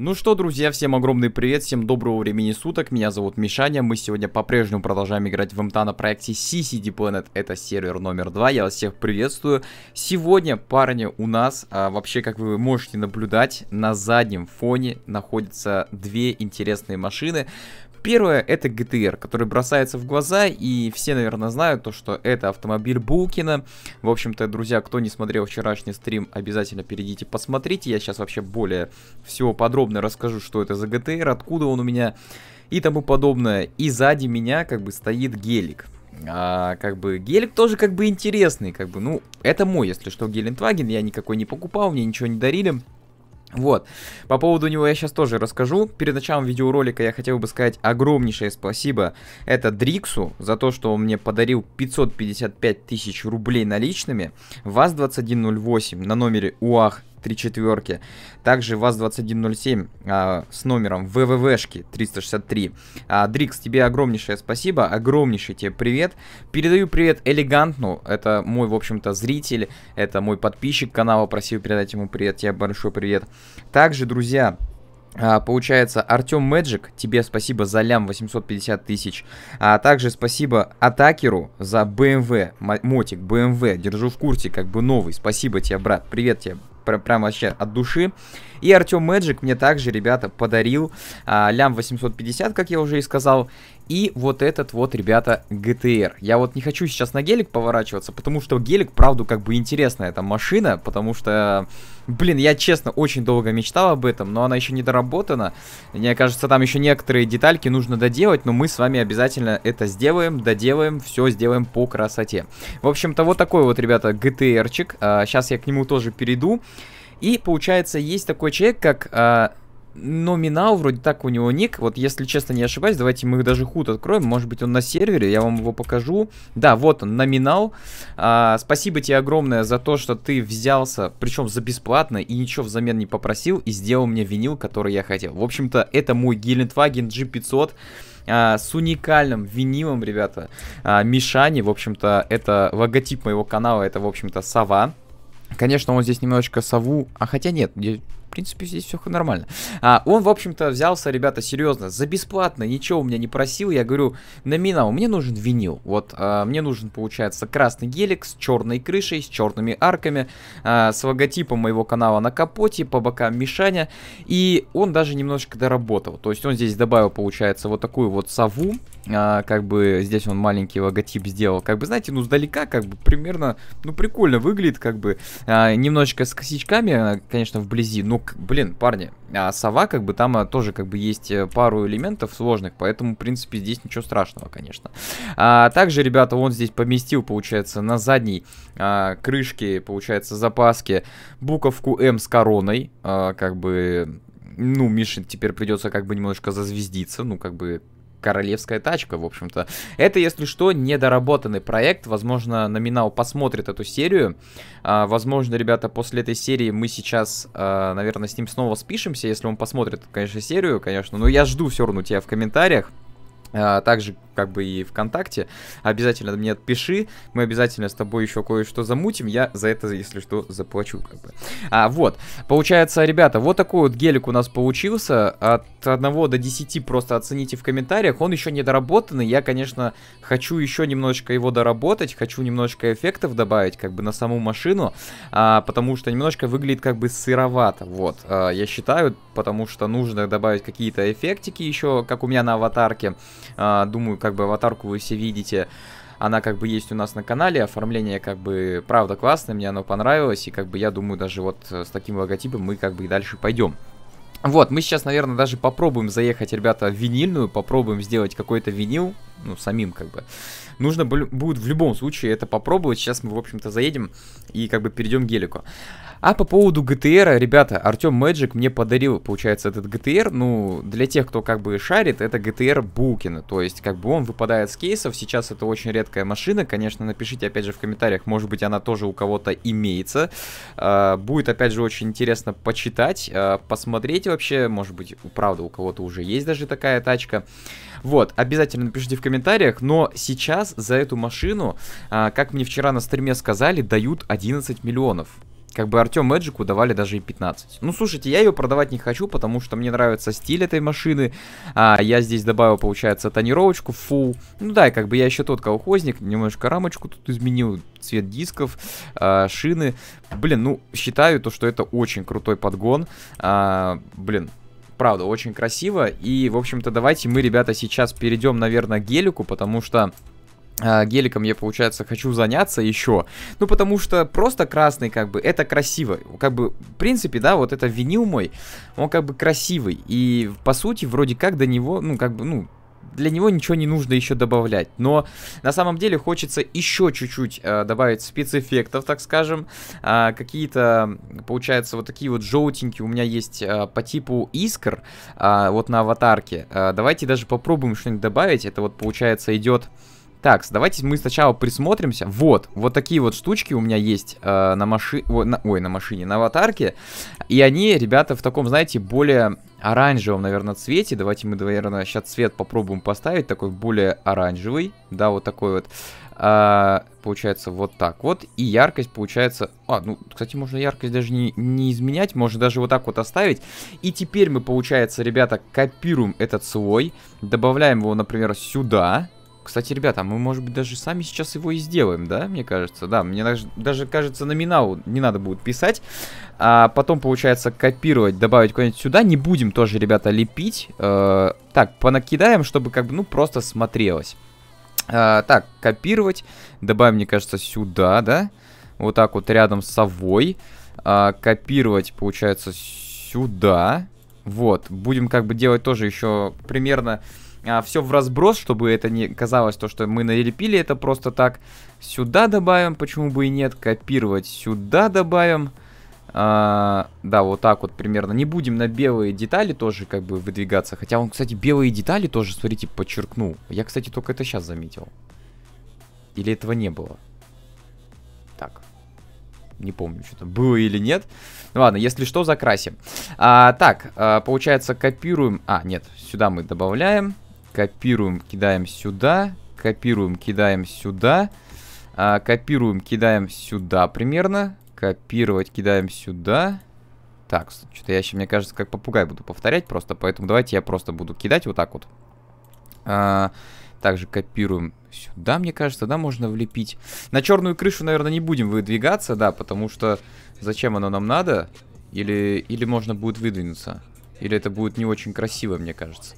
Ну что, друзья, всем огромный привет, всем доброго времени суток, меня зовут Мишаня, мы сегодня по-прежнему продолжаем играть в МТА на проекте CCD Planet, это сервер номер 2, я вас всех приветствую. Сегодня, парни, у нас, а, вообще, как вы можете наблюдать, на заднем фоне находятся две интересные машины, Первое это GTR, который бросается в глаза, и все, наверное, знают то, что это автомобиль Булкина. В общем-то, друзья, кто не смотрел вчерашний стрим, обязательно перейдите, посмотрите. Я сейчас вообще более всего подробно расскажу, что это за GTR, откуда он у меня и тому подобное. И сзади меня как бы стоит гелик. А, как бы гелик тоже как бы интересный, как бы, ну, это мой, если что, Гелендваген, я никакой не покупал, мне ничего не дарили. Вот. По поводу него я сейчас тоже расскажу. Перед началом видеоролика я хотел бы сказать огромнейшее спасибо это Дриксу за то, что он мне подарил 555 тысяч рублей наличными. ВАЗ-2108 на номере УАХ три четверки. Также ВАЗ-2107 а, с номером ВВВшки 363. А, Дрикс, тебе огромнейшее спасибо, огромнейший тебе привет. Передаю привет Элегантну, это мой, в общем-то, зритель, это мой подписчик канала, просил передать ему привет, тебе большой привет. Также, друзья, а, получается, Артем Мэджик, тебе спасибо за лям 850 тысяч. А также спасибо Атакеру за BMW, эм мотик BMW. Эм держу в курсе, как бы новый. Спасибо тебе, брат. Привет тебе, прям, вообще от души. И Артем Мэджик мне также, ребята, подарил а, лям 850, как я уже и сказал. И вот этот вот, ребята, GTR. Я вот не хочу сейчас на гелик поворачиваться, потому что гелик, правду, как бы интересная эта машина, потому что, блин, я честно очень долго мечтал об этом, но она еще не доработана. Мне кажется, там еще некоторые детальки нужно доделать, но мы с вами обязательно это сделаем, доделаем, все сделаем по красоте. В общем-то, вот такой вот, ребята, GTR-чик. А, сейчас я к нему тоже перейду. И, получается, есть такой человек, как... А номинал, вроде так у него ник. Вот, если честно, не ошибаюсь, давайте мы даже худ откроем. Может быть, он на сервере, я вам его покажу. Да, вот он, номинал. А, спасибо тебе огромное за то, что ты взялся, причем за бесплатно, и ничего взамен не попросил, и сделал мне винил, который я хотел. В общем-то, это мой Гелендваген G500 а, с уникальным винилом, ребята, а, Мишани. В общем-то, это логотип моего канала, это, в общем-то, сова. Конечно, он здесь немножечко сову, а хотя нет, в принципе, здесь все нормально. А, он, в общем-то, взялся, ребята, серьезно, за бесплатно, ничего у меня не просил. Я говорю, на Минау, мне нужен винил. Вот, а, мне нужен, получается, красный гелик с черной крышей, с черными арками, а, с логотипом моего канала на капоте, по бокам Мишаня. И он даже немножечко доработал. То есть он здесь добавил, получается, вот такую вот сову. А, как бы здесь он маленький логотип сделал. Как бы, знаете, ну, сдалека, как бы, примерно, ну, прикольно выглядит, как бы. А, немножечко с косичками, а, конечно, вблизи, но ну, блин, парни, а сова, как бы, там а, тоже, как бы, есть э, пару элементов сложных, поэтому, в принципе, здесь ничего страшного, конечно. А, также, ребята, он здесь поместил, получается, на задней а, крышке, получается, запаски буковку М с короной, а, как бы... Ну, Мишин теперь придется как бы немножко зазвездиться, ну, как бы королевская тачка, в общем-то. Это, если что, недоработанный проект. Возможно, номинал посмотрит эту серию. А, возможно, ребята, после этой серии мы сейчас, а, наверное, с ним снова спишемся, если он посмотрит, конечно, серию, конечно. Но я жду все равно тебя в комментариях. А, также как бы и ВКонтакте. Обязательно мне пиши, мы обязательно с тобой еще кое-что замутим, я за это, если что, заплачу как бы. А, вот, получается, ребята, вот такой вот гелик у нас получился, от 1 до 10 просто оцените в комментариях, он еще не доработанный, я, конечно, хочу еще немножечко его доработать, хочу немножечко эффектов добавить как бы на саму машину, а, потому что немножко выглядит как бы сыровато, вот, а, я считаю, потому что нужно добавить какие-то эффектики еще, как у меня на аватарке, а, думаю, как бы аватарку вы все видите она как бы есть у нас на канале, оформление как бы правда классное, мне оно понравилось, и как бы я думаю даже вот э, с таким логотипом мы как бы и дальше пойдем. Вот, мы сейчас, наверное, даже попробуем заехать, ребята, в винильную, попробуем сделать какой-то винил, ну, самим как бы. Нужно будет в любом случае это попробовать, сейчас мы, в общем-то, заедем и как бы перейдем к гелику. А по поводу GTR, ребята, Артем Magic мне подарил, получается, этот ГТР. Ну, для тех, кто как бы шарит, это ГТР Букина. То есть, как бы он выпадает с кейсов. Сейчас это очень редкая машина. Конечно, напишите, опять же, в комментариях. Может быть, она тоже у кого-то имеется. А, будет, опять же, очень интересно почитать, а, посмотреть вообще. Может быть, правда, у кого-то уже есть даже такая тачка. Вот, обязательно напишите в комментариях. Но сейчас за эту машину, а, как мне вчера на стриме сказали, дают 11 миллионов. Как бы Артем Мэджику давали даже и 15. Ну, слушайте, я ее продавать не хочу, потому что мне нравится стиль этой машины. А, я здесь добавил, получается, тонировочку фул. Ну да, как бы я еще тот колхозник, немножко рамочку тут изменил, цвет дисков, а, шины. Блин, ну, считаю то, что это очень крутой подгон. А, блин, правда, очень красиво. И, в общем-то, давайте мы, ребята, сейчас перейдем, наверное, к гелику, потому что... А, геликом я, получается, хочу заняться еще. Ну, потому что просто красный, как бы, это красиво. Как бы, в принципе, да, вот это винил мой, он как бы красивый. И, по сути, вроде как до него, ну, как бы, ну, для него ничего не нужно еще добавлять. Но на самом деле хочется еще чуть-чуть э, добавить спецэффектов, так скажем. Э, Какие-то, получается, вот такие вот желтенькие у меня есть э, по типу искр, э, вот на аватарке. Э, давайте даже попробуем что-нибудь добавить. Это вот, получается, идет... Так, давайте мы сначала присмотримся. Вот, вот такие вот штучки у меня есть э, на машине, ой, на машине, на аватарке. И они, ребята, в таком, знаете, более оранжевом, наверное, цвете. Давайте мы, наверное, сейчас цвет попробуем поставить, такой более оранжевый. Да, вот такой вот. Э, получается вот так вот. И яркость получается... А, ну, кстати, можно яркость даже не, не изменять, можно даже вот так вот оставить. И теперь мы, получается, ребята, копируем этот слой, добавляем его, например, сюда, кстати, ребята, а мы, может быть, даже сами сейчас его и сделаем, да, мне кажется? Да, мне даже, даже кажется, номинал не надо будет писать. А потом, получается, копировать, добавить куда-нибудь сюда. Не будем тоже, ребята, лепить. Э, так, понакидаем, чтобы как бы, ну, просто смотрелось. Э, так, копировать. Добавим, мне кажется, сюда, да? Вот так вот рядом с совой. Э, копировать, получается, сюда. Вот, будем как бы делать тоже еще примерно а, все в разброс, чтобы это не казалось то, что мы налепили это просто так. Сюда добавим, почему бы и нет, копировать сюда добавим. А, да, вот так вот примерно. Не будем на белые детали тоже как бы выдвигаться. Хотя он, кстати, белые детали тоже, смотрите, подчеркнул. Я, кстати, только это сейчас заметил. Или этого не было? Так. Не помню, что-то было или нет. Ну ладно, если что, закрасим. А, так, а, получается, копируем... А, нет, сюда мы добавляем копируем, кидаем сюда, копируем, кидаем сюда, а, копируем, кидаем сюда примерно, копировать, кидаем сюда. Так, что-то я еще, мне кажется, как попугай буду повторять просто, поэтому давайте я просто буду кидать вот так вот. А, также копируем сюда, мне кажется, да, можно влепить. На черную крышу, наверное, не будем выдвигаться, да, потому что зачем оно нам надо? Или, или можно будет выдвинуться? Или это будет не очень красиво, мне кажется.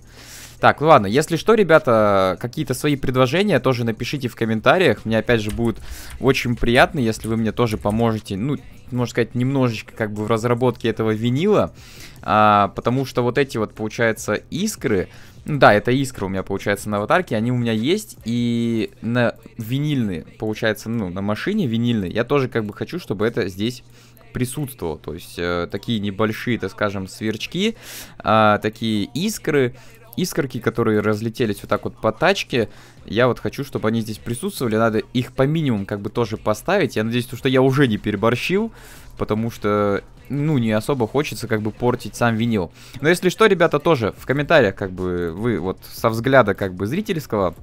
Так, ну ладно, если что, ребята, какие-то свои предложения тоже напишите в комментариях. Мне, опять же, будет очень приятно, если вы мне тоже поможете, ну, можно сказать, немножечко как бы в разработке этого винила. А, потому что вот эти вот, получается, искры, ну да, это искры у меня, получается, на аватарке, они у меня есть, и на винильные, получается, ну, на машине винильные, я тоже как бы хочу, чтобы это здесь присутствовало, то есть э, такие небольшие, так скажем, сверчки, э, такие искры, искорки, которые разлетелись вот так вот по тачке. Я вот хочу, чтобы они здесь присутствовали. Надо их по минимуму как бы тоже поставить. Я надеюсь, что я уже не переборщил, потому что, ну, не особо хочется как бы портить сам винил. Но если что, ребята, тоже в комментариях как бы вы вот со взгляда как бы зрительского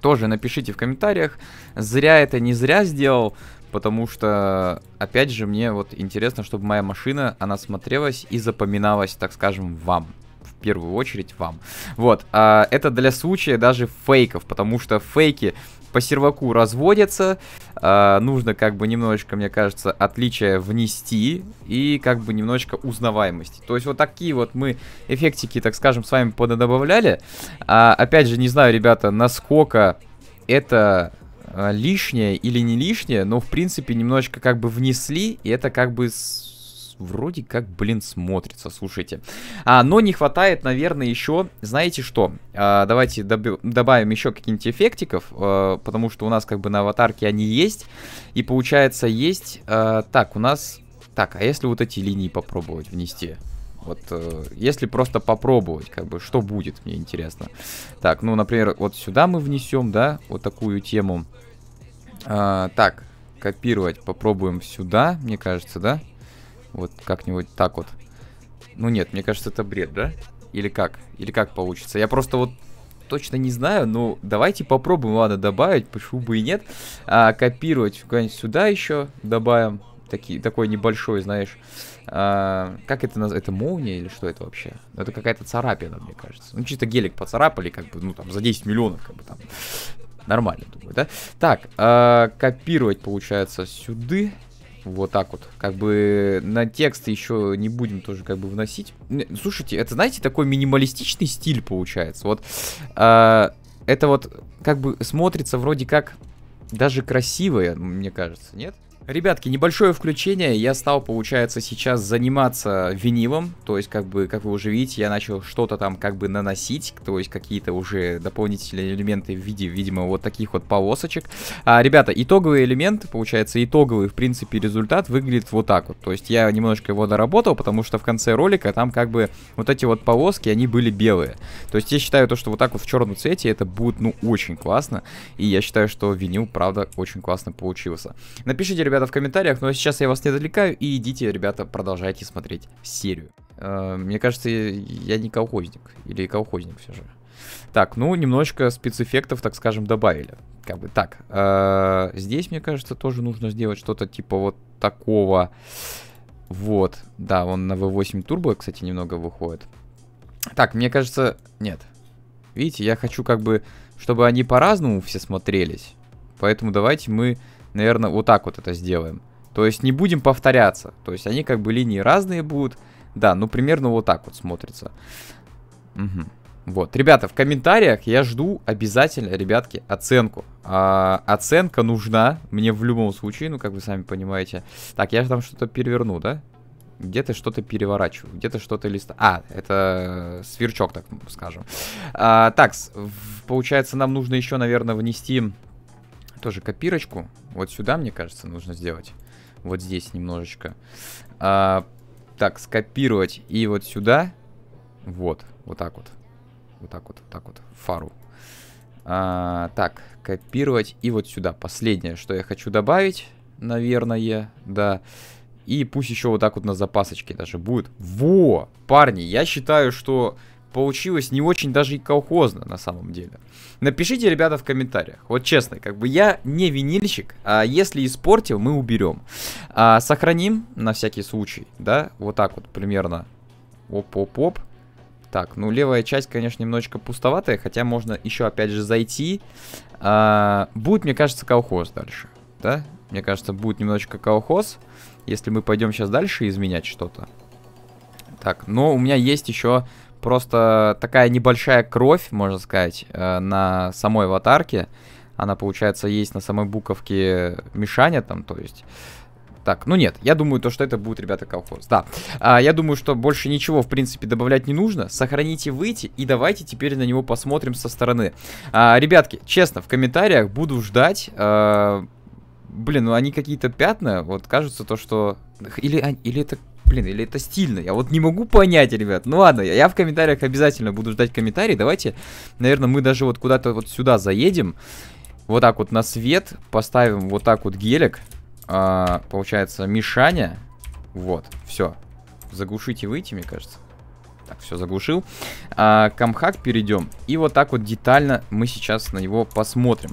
тоже напишите в комментариях, зря это, не зря сделал, потому что, опять же, мне вот интересно, чтобы моя машина, она смотрелась и запоминалась, так скажем, вам первую очередь вам. Вот, а, это для случая даже фейков, потому что фейки по серваку разводятся, э, нужно как бы немножечко, мне кажется, отличия внести и как бы немножечко узнаваемости. То есть вот такие вот мы эффектики, так скажем, с вами подобавляли. А, опять же, не знаю, ребята, насколько это а, лишнее или не лишнее, но в принципе немножечко как бы внесли, и это как бы с вроде как, блин, смотрится, слушайте. А, но не хватает, наверное, еще, знаете что, а, давайте добавим еще каких-нибудь эффектиков, а, потому что у нас как бы на аватарке они есть, и получается есть, а, так, у нас, так, а если вот эти линии попробовать внести? Вот э, если просто попробовать, как бы, что будет, мне интересно. Так, ну, например, вот сюда мы внесем, да, вот такую тему. Э, так, копировать попробуем сюда, мне кажется, да? Вот как-нибудь так вот. Ну нет, мне кажется, это бред, да? Или как? Или как получится? Я просто вот точно не знаю, но давайте попробуем, ладно, добавить, почему бы и нет. А, копировать куда-нибудь сюда еще добавим. Такие, такой небольшой, знаешь. А, как это называется? Это молния или что это вообще? Ну, это какая-то царапина, мне кажется. Ну, чисто гелик поцарапали, как бы, ну, там, за 10 миллионов, как бы, там. Нормально, думаю, да? Так, а, копировать, получается, сюда. Вот так вот. Как бы на текст еще не будем тоже как бы вносить. Слушайте, это, знаете, такой минималистичный стиль получается. Вот э, это вот как бы смотрится вроде как даже красивое, мне кажется, нет? Ребятки, небольшое включение. Я стал, получается, сейчас заниматься винилом. То есть, как бы, как вы уже видите, я начал что-то там как бы наносить. То есть, какие-то уже дополнительные элементы в виде, видимо, вот таких вот полосочек. А, ребята, итоговый элемент, получается, итоговый, в принципе, результат выглядит вот так вот. То есть, я немножко его доработал, потому что в конце ролика там как бы вот эти вот полоски, они были белые. То есть, я считаю то, что вот так вот в черном цвете это будет, ну, очень классно. И я считаю, что винил, правда, очень классно получился. Напишите, ребята, ребята, в комментариях, но сейчас я вас не отвлекаю, и идите, ребята, продолжайте смотреть серию. Э, мне кажется, я не колхозник, или колхозник все же. Так, ну, немножечко спецэффектов, так скажем, добавили. Как бы так, э, здесь, мне кажется, тоже нужно сделать что-то типа вот такого. Вот, да, он на V8 Turbo, кстати, немного выходит. Так, мне кажется, нет. Видите, я хочу как бы, чтобы они по-разному все смотрелись. Поэтому давайте мы наверное, вот так вот это сделаем. То есть не будем повторяться. То есть они как бы линии разные будут. Да, ну примерно вот так вот смотрится. Угу. Вот, ребята, в комментариях я жду обязательно, ребятки, оценку. А, оценка нужна мне в любом случае, ну, как вы сами понимаете. Так, я же там что-то переверну, да? Где-то что-то переворачиваю, где-то что-то листа. А, это сверчок, так скажем. А, так, получается, нам нужно еще, наверное, внести тоже копирочку. Вот сюда, мне кажется, нужно сделать. Вот здесь немножечко. А, так, скопировать и вот сюда. Вот, вот так вот. Вот так вот, вот так вот. Фару. А, так, копировать и вот сюда. Последнее, что я хочу добавить, наверное, да. И пусть еще вот так вот на запасочке даже будет. Во! Парни, я считаю, что получилось не очень даже и колхозно на самом деле. Напишите, ребята, в комментариях. Вот честно, как бы я не винильщик, а если испортил, мы уберем. А, сохраним на всякий случай, да, вот так вот примерно. Оп-оп-оп. Так, ну левая часть, конечно, немножечко пустоватая, хотя можно еще опять же зайти. А, будет, мне кажется, колхоз дальше, да? Мне кажется, будет немножечко колхоз, если мы пойдем сейчас дальше изменять что-то. Так, но у меня есть еще просто такая небольшая кровь, можно сказать, э, на самой аватарке. Она, получается, есть на самой буковке Мишаня там, то есть... Так, ну нет, я думаю, то, что это будет, ребята, колхоз. Да, а, я думаю, что больше ничего, в принципе, добавлять не нужно. Сохраните, выйти, и давайте теперь на него посмотрим со стороны. А, ребятки, честно, в комментариях буду ждать... А блин, ну они какие-то пятна, вот кажется то, что... Или, или это Блин, или это стильно? Я вот не могу понять, ребят. Ну ладно, я в комментариях обязательно буду ждать комментарии. Давайте, наверное, мы даже вот куда-то вот сюда заедем. Вот так вот на свет поставим вот так вот гелик. А, получается, Мишаня. Вот, все. Заглушить и выйти, мне кажется. Так, все, заглушил. А, камхак перейдем. И вот так вот детально мы сейчас на него посмотрим.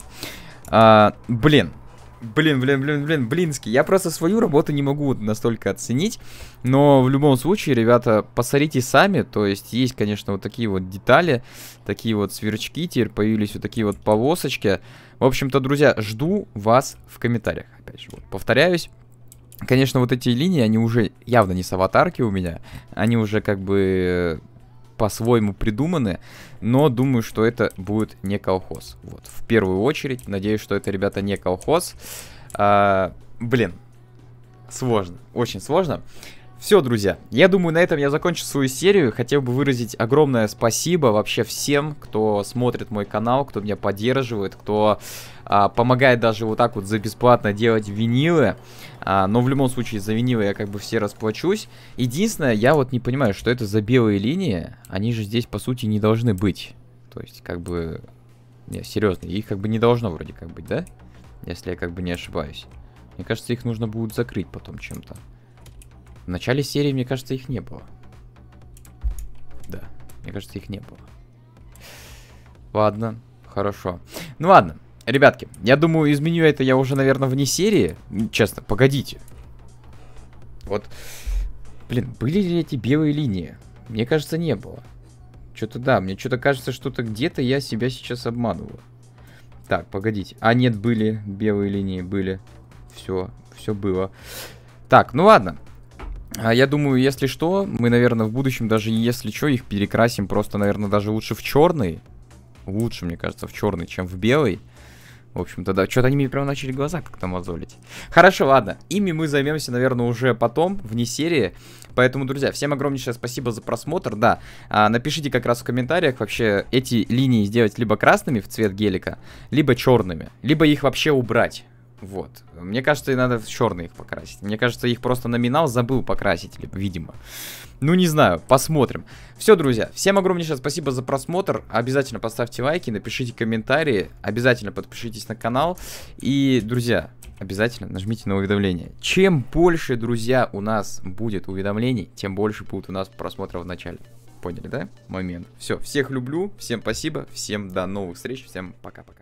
А, блин, Блин, блин, блин, блин, блинский. Я просто свою работу не могу настолько оценить. Но в любом случае, ребята, посорите сами. То есть есть, конечно, вот такие вот детали. Такие вот сверчки теперь появились, вот такие вот полосочки. В общем-то, друзья, жду вас в комментариях. Опять же, вот, повторяюсь. Конечно, вот эти линии, они уже явно не с аватарки у меня. Они уже как бы по-своему придуманы, но думаю, что это будет не колхоз. Вот, в первую очередь, надеюсь, что это, ребята, не колхоз. А, блин, сложно, очень сложно. Все, друзья, я думаю, на этом я закончу свою серию. Хотел бы выразить огромное спасибо вообще всем, кто смотрит мой канал, кто меня поддерживает, кто а, помогает даже вот так вот за бесплатно делать винилы. А, но в любом случае за винилы я как бы все расплачусь. Единственное, я вот не понимаю, что это за белые линии. Они же здесь, по сути, не должны быть. То есть, как бы... Не, серьезно, их как бы не должно вроде как быть, да? Если я как бы не ошибаюсь. Мне кажется, их нужно будет закрыть потом чем-то. В начале серии, мне кажется, их не было. Да, мне кажется, их не было. Ладно, хорошо. Ну ладно, ребятки, я думаю, изменю это я уже, наверное, вне серии. Честно, погодите. Вот, блин, были ли эти белые линии? Мне кажется, не было. Что-то да, мне что-то кажется, что-то где-то я себя сейчас обманываю. Так, погодите. А, нет, были белые линии, были. Все, все было. Так, ну ладно. А я думаю, если что, мы, наверное, в будущем, даже если что, их перекрасим просто, наверное, даже лучше в черный. Лучше, мне кажется, в черный, чем в белый. В общем-то, да, что-то они мне прям начали глаза как-то мозолить. Хорошо, ладно, ими мы займемся, наверное, уже потом, вне серии. Поэтому, друзья, всем огромнейшее спасибо за просмотр, да. А, напишите как раз в комментариях вообще эти линии сделать либо красными в цвет гелика, либо черными, либо их вообще убрать. Вот. Мне кажется, и надо в черные их покрасить. Мне кажется, их просто номинал забыл покрасить, видимо. Ну, не знаю, посмотрим. Все, друзья, всем огромнейшее спасибо за просмотр. Обязательно поставьте лайки, напишите комментарии, обязательно подпишитесь на канал. И, друзья, обязательно нажмите на уведомления. Чем больше, друзья, у нас будет уведомлений, тем больше будет у нас просмотров в начале. Поняли, да? Момент. Все, всех люблю, всем спасибо, всем до новых встреч, всем пока-пока.